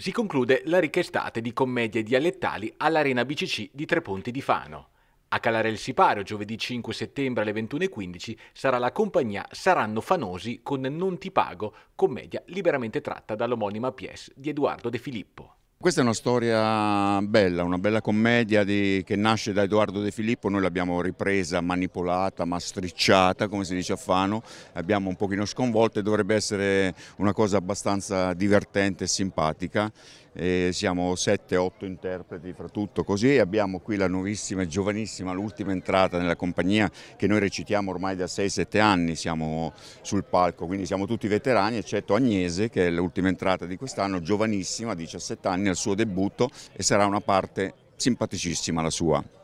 Si conclude la ricca estate di commedie dialettali all'Arena BCC di Tre Ponti di Fano. A calare il sipario giovedì 5 settembre alle 21.15 sarà la compagnia Saranno Fanosi con Non ti pago, commedia liberamente tratta dall'omonima pièce di Edoardo De Filippo. Questa è una storia bella, una bella commedia di, che nasce da Edoardo De Filippo, noi l'abbiamo ripresa, manipolata, mastricciata, come si dice a Fano, l'abbiamo un pochino sconvolta e dovrebbe essere una cosa abbastanza divertente e simpatica. E siamo 7-8 interpreti fra tutto così e abbiamo qui la nuovissima e giovanissima, l'ultima entrata nella compagnia che noi recitiamo ormai da 6-7 anni, siamo sul palco, quindi siamo tutti veterani eccetto Agnese che è l'ultima entrata di quest'anno, giovanissima, 17 anni, nel suo debutto e sarà una parte simpaticissima la sua.